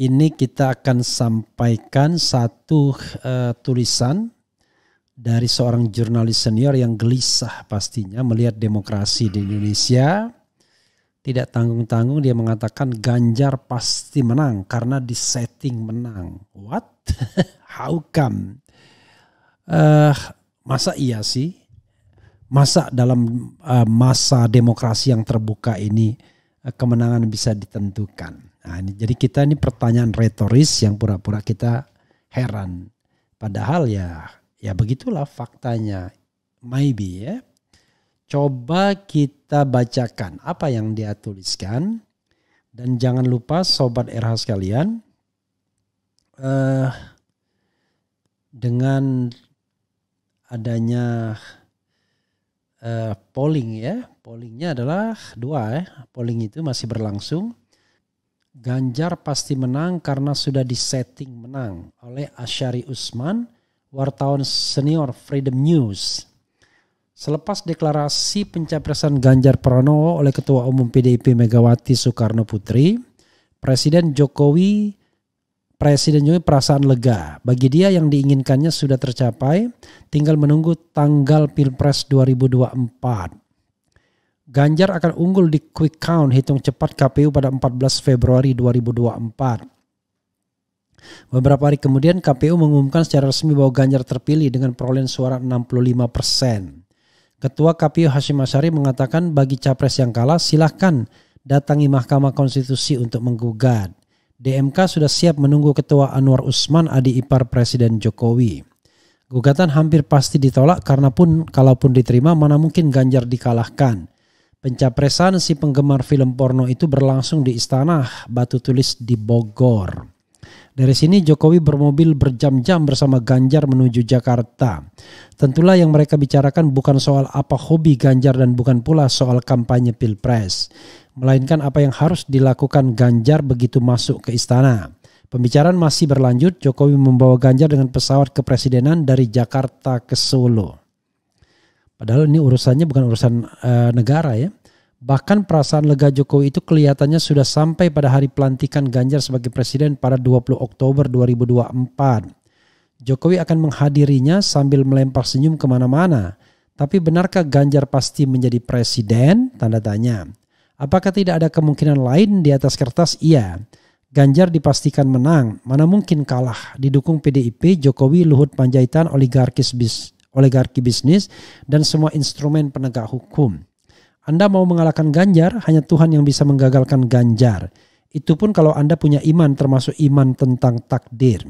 ini kita akan sampaikan satu uh, tulisan dari seorang jurnalis senior yang gelisah pastinya melihat demokrasi di Indonesia. Tidak tanggung-tanggung dia mengatakan Ganjar pasti menang karena disetting menang. What? How come? Uh, masa iya sih? Masa dalam uh, masa demokrasi yang terbuka ini uh, kemenangan bisa ditentukan? Nah, ini, jadi kita ini pertanyaan retoris yang pura-pura kita heran. Padahal ya ya begitulah faktanya. Maybe ya. Coba kita bacakan apa yang dia tuliskan. Dan jangan lupa sobat RH sekalian Uh, dengan adanya uh, polling ya, pollingnya adalah dua ya, polling itu masih berlangsung Ganjar pasti menang karena sudah disetting menang oleh Asyari Usman, wartawan senior Freedom News. Selepas deklarasi pencapresan Ganjar Pranowo oleh Ketua Umum PDIP Megawati Soekarno Putri, Presiden Jokowi Presiden Jokowi perasaan lega. Bagi dia yang diinginkannya sudah tercapai, tinggal menunggu tanggal Pilpres 2024. Ganjar akan unggul di quick count hitung cepat KPU pada 14 Februari 2024. Beberapa hari kemudian KPU mengumumkan secara resmi bahwa Ganjar terpilih dengan perolehan suara 65 persen. Ketua KPU Hashim Asyari mengatakan bagi capres yang kalah silahkan datangi Mahkamah Konstitusi untuk menggugat. DMK sudah siap menunggu Ketua Anwar Usman adi ipar Presiden Jokowi. Gugatan hampir pasti ditolak karena pun kalaupun diterima mana mungkin Ganjar dikalahkan. Pencapresan si penggemar film porno itu berlangsung di istana Batu Tulis di Bogor. Dari sini Jokowi bermobil berjam-jam bersama Ganjar menuju Jakarta. Tentulah yang mereka bicarakan bukan soal apa hobi Ganjar dan bukan pula soal kampanye Pilpres, melainkan apa yang harus dilakukan Ganjar begitu masuk ke istana. Pembicaraan masih berlanjut, Jokowi membawa Ganjar dengan pesawat kepresidenan dari Jakarta ke Solo. Padahal ini urusannya bukan urusan e, negara ya. Bahkan perasaan lega Jokowi itu kelihatannya sudah sampai pada hari pelantikan Ganjar sebagai presiden pada 20 Oktober 2024. Jokowi akan menghadirinya sambil melempar senyum kemana-mana. Tapi benarkah Ganjar pasti menjadi presiden? Tanda tanya. Apakah tidak ada kemungkinan lain di atas kertas? Iya. Ganjar dipastikan menang. Mana mungkin kalah. Didukung PDIP, Jokowi, Luhut Panjaitan, oligarkis bis oligarki bisnis, dan semua instrumen penegak hukum. Anda mau mengalahkan Ganjar, hanya Tuhan yang bisa menggagalkan Ganjar. Itu pun kalau Anda punya iman termasuk iman tentang takdir.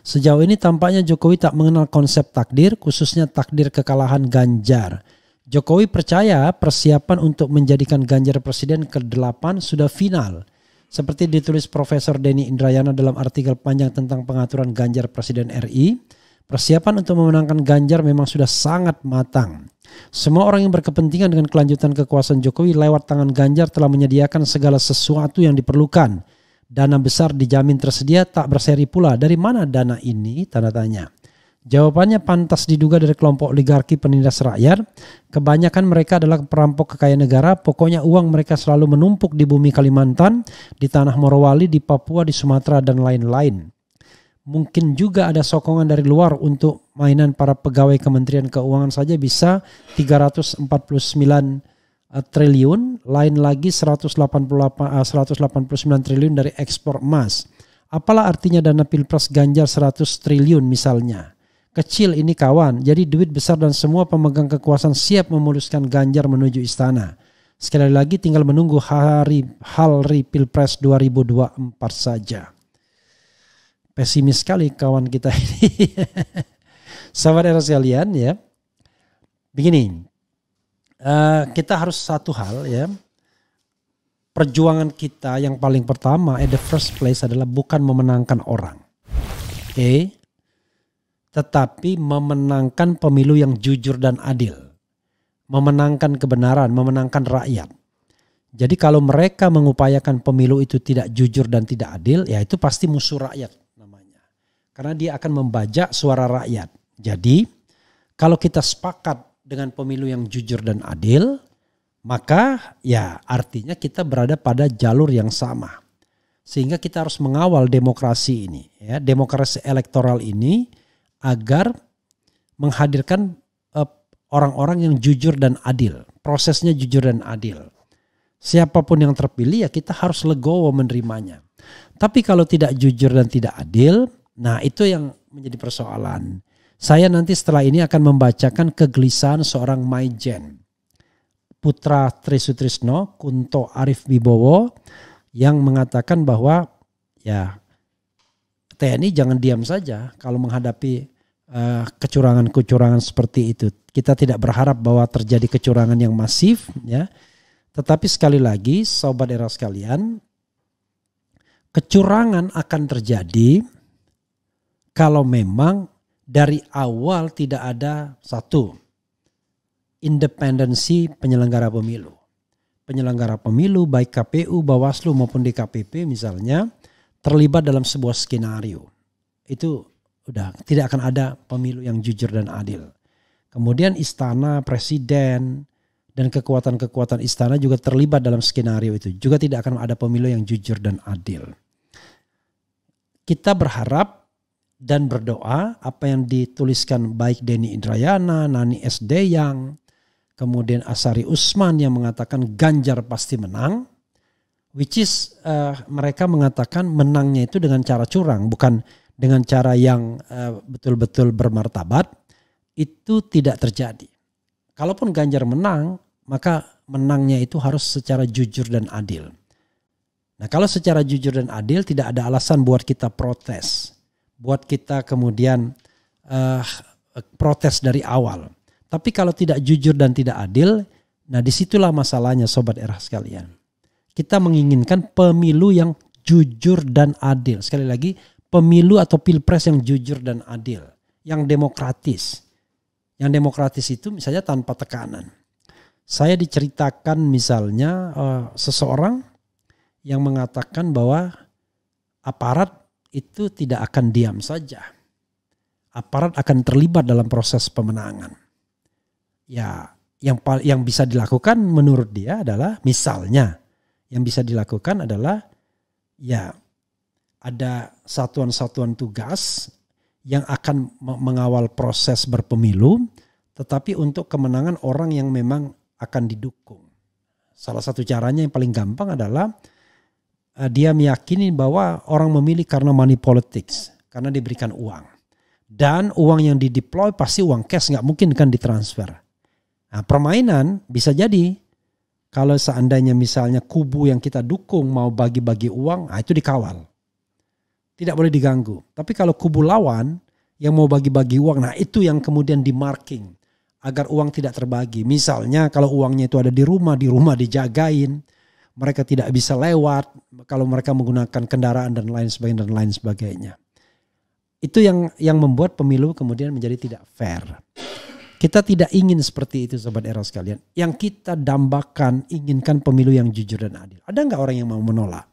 Sejauh ini tampaknya Jokowi tak mengenal konsep takdir, khususnya takdir kekalahan Ganjar. Jokowi percaya persiapan untuk menjadikan Ganjar presiden ke-8 sudah final. Seperti ditulis Profesor Denny Indrayana dalam artikel panjang tentang pengaturan Ganjar Presiden RI, Persiapan untuk memenangkan Ganjar memang sudah sangat matang. Semua orang yang berkepentingan dengan kelanjutan kekuasaan Jokowi lewat tangan Ganjar telah menyediakan segala sesuatu yang diperlukan. Dana besar dijamin tersedia tak berseri pula. Dari mana dana ini? Tanda tanya. Jawabannya pantas diduga dari kelompok oligarki penindas rakyat. Kebanyakan mereka adalah perampok kekayaan negara. Pokoknya uang mereka selalu menumpuk di bumi Kalimantan, di tanah Morowali, di Papua, di Sumatera, dan lain-lain mungkin juga ada sokongan dari luar untuk mainan para pegawai Kementerian Keuangan saja bisa 349 eh, triliun, lain lagi 188 189 eh, triliun dari ekspor emas. Apalah artinya dana Pilpres Ganjar 100 triliun misalnya. Kecil ini kawan, jadi duit besar dan semua pemegang kekuasaan siap memuluskan Ganjar menuju istana. Sekali lagi tinggal menunggu hari hari Pilpres 2024 saja. Pesimis sekali kawan kita ini. Sahabat era sekalian ya. Begini, uh, kita harus satu hal ya. Perjuangan kita yang paling pertama at the first place adalah bukan memenangkan orang. Oke. Okay? Tetapi memenangkan pemilu yang jujur dan adil. Memenangkan kebenaran, memenangkan rakyat. Jadi kalau mereka mengupayakan pemilu itu tidak jujur dan tidak adil, ya itu pasti musuh rakyat. Karena dia akan membajak suara rakyat. Jadi kalau kita sepakat dengan pemilu yang jujur dan adil, maka ya artinya kita berada pada jalur yang sama. Sehingga kita harus mengawal demokrasi ini, ya, demokrasi elektoral ini agar menghadirkan eh, orang-orang yang jujur dan adil. Prosesnya jujur dan adil. Siapapun yang terpilih ya kita harus legowo menerimanya. Tapi kalau tidak jujur dan tidak adil, Nah itu yang menjadi persoalan. Saya nanti setelah ini akan membacakan kegelisahan seorang Maijen. Putra Trisutrisno, Kunto Arif Bibowo yang mengatakan bahwa ya TNI jangan diam saja kalau menghadapi eh, kecurangan-kecurangan uh, seperti itu. Kita tidak berharap bahwa terjadi kecurangan yang masif ya. Tetapi sekali lagi sobat era sekalian, kecurangan akan terjadi kalau memang dari awal tidak ada satu independensi penyelenggara pemilu. Penyelenggara pemilu baik KPU, Bawaslu maupun DKPP misalnya terlibat dalam sebuah skenario. Itu udah tidak akan ada pemilu yang jujur dan adil. Kemudian istana, presiden dan kekuatan-kekuatan istana juga terlibat dalam skenario itu. Juga tidak akan ada pemilu yang jujur dan adil. Kita berharap dan berdoa apa yang dituliskan baik Denny Indrayana, Nani SD yang kemudian Asari Usman yang mengatakan Ganjar pasti menang, which is uh, mereka mengatakan menangnya itu dengan cara curang, bukan dengan cara yang betul eh, betul-betul bermartabat, itu tidak terjadi. Kalaupun Ganjar menang, maka menangnya itu harus secara jujur dan adil. Nah kalau secara jujur dan adil tidak ada alasan buat kita protes buat kita kemudian uh, protes dari awal. Tapi kalau tidak jujur dan tidak adil, nah disitulah masalahnya sobat erah sekalian. Kita menginginkan pemilu yang jujur dan adil. Sekali lagi, pemilu atau pilpres yang jujur dan adil, yang demokratis. Yang demokratis itu misalnya tanpa tekanan. Saya diceritakan misalnya uh, seseorang yang mengatakan bahwa aparat itu tidak akan diam saja. Aparat akan terlibat dalam proses pemenangan. Ya, yang yang bisa dilakukan menurut dia adalah misalnya yang bisa dilakukan adalah ya ada satuan-satuan tugas yang akan mengawal proses berpemilu tetapi untuk kemenangan orang yang memang akan didukung. Salah satu caranya yang paling gampang adalah uh, dia meyakini bahwa orang memilih karena money politics, karena diberikan uang. Dan uang yang dideploy pasti uang cash, nggak mungkin kan ditransfer. Nah, permainan bisa jadi kalau seandainya misalnya kubu yang kita dukung mau bagi-bagi uang, nah itu dikawal. Tidak boleh diganggu. Tapi kalau kubu lawan yang mau bagi-bagi uang, nah itu yang kemudian di marking agar uang tidak terbagi. Misalnya kalau uangnya itu ada di rumah, di rumah dijagain, mereka tidak bisa lewat kalau mereka menggunakan kendaraan dan lain sebagainya dan lain sebagainya. Itu yang yang membuat pemilu kemudian menjadi tidak fair. Kita tidak ingin seperti itu sobat era sekalian. Yang kita dambakan inginkan pemilu yang jujur dan adil. Ada nggak orang yang mau menolak?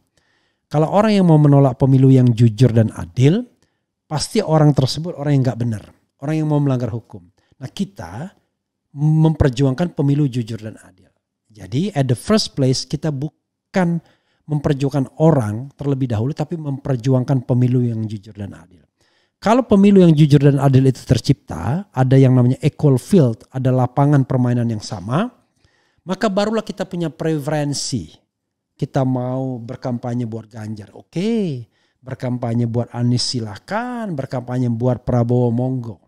Kalau orang yang mau menolak pemilu yang jujur dan adil, pasti orang tersebut orang yang nggak benar, orang yang mau melanggar hukum. Nah kita memperjuangkan pemilu jujur dan adil. Jadi at the first place kita bukan memperjuangkan orang terlebih dahulu tapi memperjuangkan pemilu yang jujur dan adil. Kalau pemilu yang jujur dan adil itu tercipta, ada yang namanya equal field, ada lapangan permainan yang sama, maka barulah kita punya preferensi. Kita mau berkampanye buat Ganjar, oke. Okay. Berkampanye buat Anies silahkan, berkampanye buat Prabowo monggo.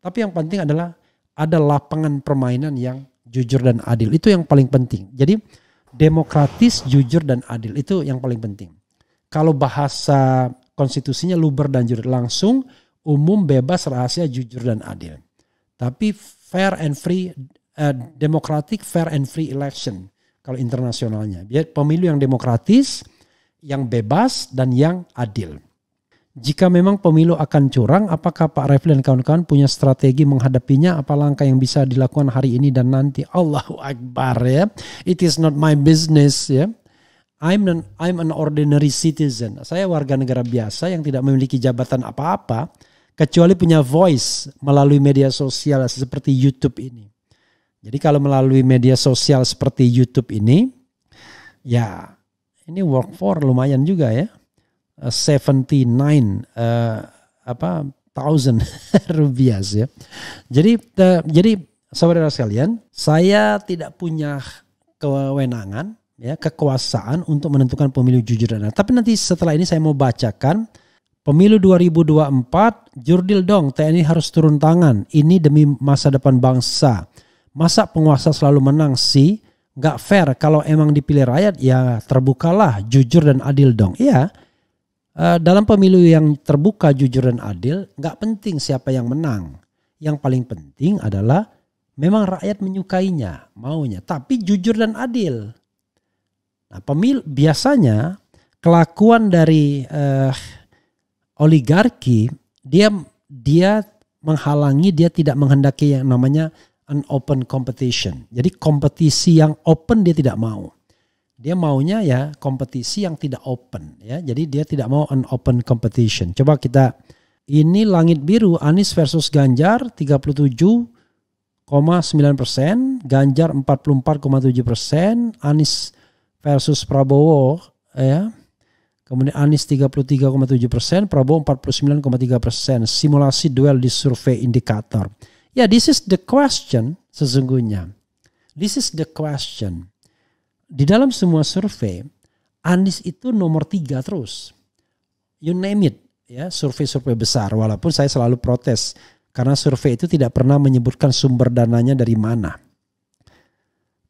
Tapi yang penting adalah ada lapangan permainan yang jujur dan adil itu yang paling penting. Jadi demokratis, jujur dan adil itu yang paling penting. Kalau bahasa konstitusinya luber dan jujur langsung, umum, bebas, rahasia, jujur dan adil. Tapi fair and free uh, eh, democratic fair and free election kalau internasionalnya. Biar pemilu yang demokratis, yang bebas dan yang adil. Jika memang pemilu akan curang, apakah Pak Refli dan kawan-kawan punya strategi menghadapinya? Apa langkah yang bisa dilakukan hari ini dan nanti? Allahu Akbar ya. It is not my business ya. I'm an, I'm an ordinary citizen. Saya warga negara biasa yang tidak memiliki jabatan apa-apa kecuali punya voice melalui media sosial seperti YouTube ini. Jadi kalau melalui media sosial seperti YouTube ini, ya ini work for lumayan juga ya 79 uh, eh, apa thousand rupiah ya. Jadi uh, jadi saudara sekalian, saya tidak punya kewenangan ya kekuasaan untuk menentukan pemilu jujur dan adil. Tapi nanti setelah ini saya mau bacakan pemilu 2024 jurdil dong TNI harus turun tangan. Ini demi masa depan bangsa. Masa penguasa selalu menang sih? Gak fair kalau emang dipilih rakyat ya terbukalah jujur dan adil dong. Iya. Eh, dalam pemilu yang terbuka, jujur dan adil, nggak penting siapa yang menang. Yang paling penting adalah memang rakyat menyukainya, maunya, tapi jujur dan adil. Nah, pemilu biasanya kelakuan dari uh, oligarki dia dia menghalangi dia tidak menghendaki yang namanya an open competition. Jadi kompetisi yang open dia tidak mau dia maunya ya kompetisi yang tidak open ya. Jadi dia tidak mau an open competition. Coba kita ini langit biru Anis versus Ganjar 37,9 persen, Ganjar 44,7 persen, Anies versus Prabowo ya. Kemudian Anis 33,7 persen, Prabowo 49,3 persen. Simulasi duel di survei indikator. Ya, yeah, this is the question sesungguhnya. This is the question di dalam semua survei Anies itu nomor tiga terus. You name it ya survei-survei besar walaupun saya selalu protes karena survei itu tidak pernah menyebutkan sumber dananya dari mana.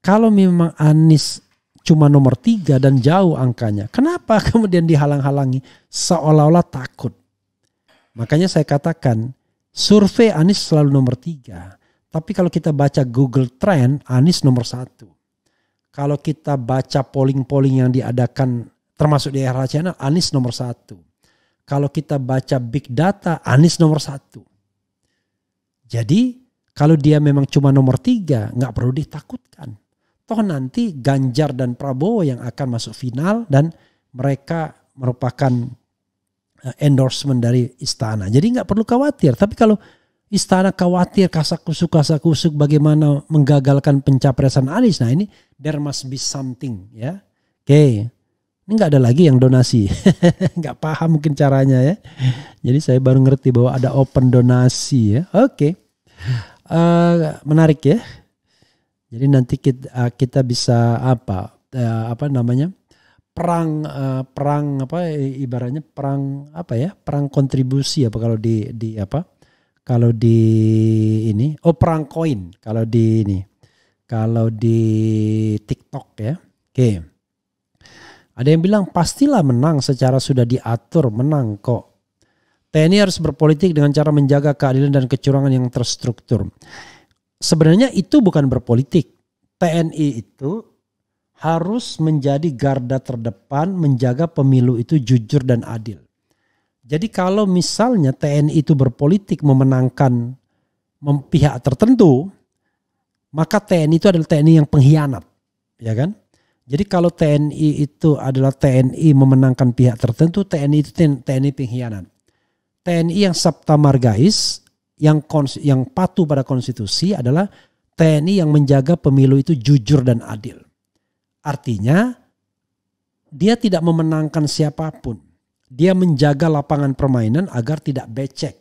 Kalau memang Anies cuma nomor tiga dan jauh angkanya. Kenapa kemudian dihalang-halangi? Seolah-olah takut. Makanya saya katakan survei Anies selalu nomor tiga. Tapi kalau kita baca Google Trend, Anies nomor satu kalau kita baca polling-polling yang diadakan termasuk di era channel, Anies nomor satu. Kalau kita baca big data, Anies nomor satu. Jadi kalau dia memang cuma nomor tiga, nggak perlu ditakutkan. Toh nanti Ganjar dan Prabowo yang akan masuk final dan mereka merupakan eh, endorsement dari istana. Jadi nggak perlu khawatir. Tapi kalau istana khawatir kasak kusuk kasak kusuk bagaimana menggagalkan pencapresan Anies, nah ini there must be something ya. Oke. Okay. Ini nggak ada lagi yang donasi. nggak paham mungkin caranya ya. Jadi saya baru ngerti bahwa ada open donasi ya. Oke. Okay. Uh, eh, menarik ya. Jadi nanti kita, uh, eh, kita bisa apa uh, apa namanya? perang uh, perang apa ibaratnya perang apa ya? Perang kontribusi apa kalau di di apa? Kalau di ini oh perang koin kalau di ini kalau di TikTok ya. Oke. Okay. Ada yang bilang pastilah menang secara sudah diatur menang kok. TNI harus berpolitik dengan cara menjaga keadilan dan kecurangan yang terstruktur. Sebenarnya itu bukan berpolitik. TNI itu harus menjadi garda terdepan menjaga pemilu itu jujur dan adil. Jadi kalau misalnya TNI itu berpolitik memenangkan pihak tertentu, maka TNI itu adalah TNI yang pengkhianat, ya kan? Jadi kalau TNI itu adalah TNI memenangkan pihak tertentu, TNI itu TNI pengkhianat. TNI yang sabta margais, yang kons yang patuh pada konstitusi adalah TNI yang menjaga pemilu itu jujur dan adil. Artinya dia tidak memenangkan siapapun. Dia menjaga lapangan permainan agar tidak becek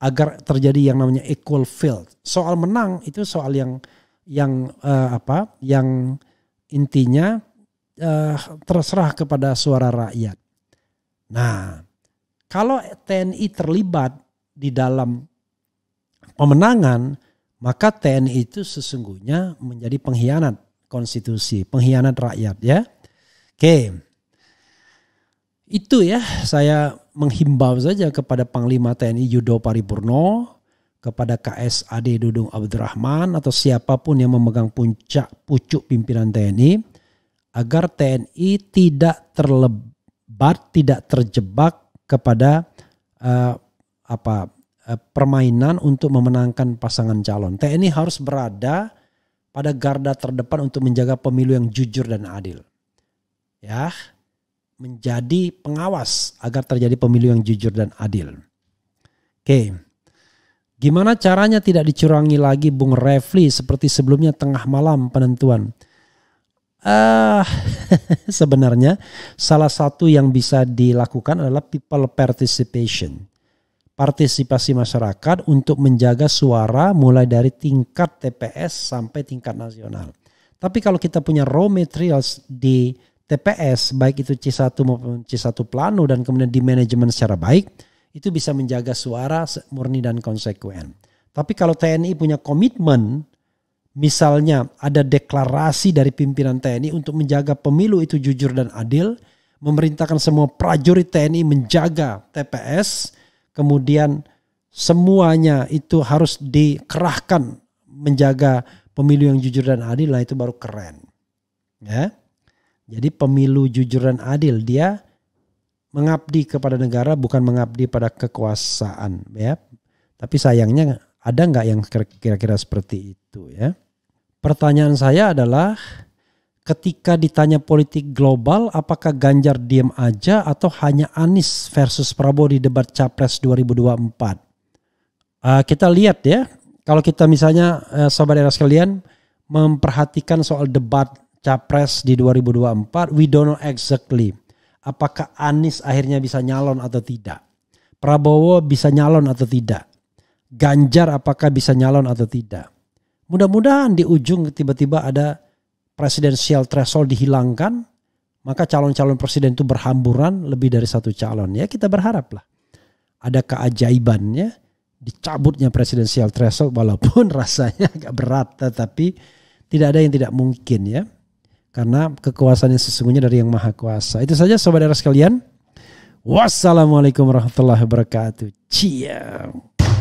agar terjadi yang namanya equal field. Soal menang itu soal yang yang uh, apa? Yang intinya uh, terserah kepada suara rakyat. Nah, kalau TNI terlibat di dalam pemenangan, maka TNI itu sesungguhnya menjadi pengkhianat konstitusi, pengkhianat rakyat ya. Oke. Itu ya saya menghimbau saja kepada Panglima TNI Yudo Paripurno, kepada KSAD Dudung Abdurrahman atau siapapun yang memegang puncak pucuk pimpinan TNI agar TNI tidak terlebat, tidak terjebak kepada uh, apa uh, permainan untuk memenangkan pasangan calon. TNI harus berada pada garda terdepan untuk menjaga pemilu yang jujur dan adil. Ya, menjadi pengawas agar terjadi pemilu yang jujur dan adil. Oke. Gimana caranya tidak dicurangi lagi Bung Refli seperti sebelumnya tengah malam penentuan? Uh, sebenarnya salah satu yang bisa dilakukan adalah people participation. Partisipasi masyarakat untuk menjaga suara mulai dari tingkat TPS sampai tingkat nasional. Tapi kalau kita punya raw materials di TPS baik itu C1 maupun C1 Plano dan kemudian di manajemen secara baik itu bisa menjaga suara murni dan konsekuen. Tapi kalau TNI punya komitmen misalnya ada deklarasi dari pimpinan TNI untuk menjaga pemilu itu jujur dan adil, memerintahkan semua prajurit TNI menjaga TPS, kemudian semuanya itu harus dikerahkan menjaga pemilu yang jujur dan adil, lah itu baru keren. Ya. Jadi pemilu jujur dan adil dia mengabdi kepada negara bukan mengabdi pada kekuasaan ya. Tapi sayangnya ada nggak yang kira-kira seperti itu ya? Pertanyaan saya adalah ketika ditanya politik global apakah Ganjar diem aja atau hanya Anies versus Prabowo di debat Capres 2024? Uh, ah, kita lihat ya, kalau kita misalnya uh, eh, sobat era sekalian memperhatikan soal debat capres di 2024, we don't know exactly apakah Anies akhirnya bisa nyalon atau tidak. Prabowo bisa nyalon atau tidak. Ganjar apakah bisa nyalon atau tidak. Mudah-mudahan di ujung tiba-tiba ada presidensial threshold dihilangkan, maka calon-calon presiden itu berhamburan lebih dari satu calon. Ya kita berharaplah ada keajaibannya dicabutnya presidensial threshold walaupun rasanya agak berat tetapi tidak ada yang tidak mungkin ya karena kekuasaan yang sesungguhnya dari yang maha kuasa. Itu saja saudara sekalian. Wassalamualaikum warahmatullahi wabarakatuh. Ciao.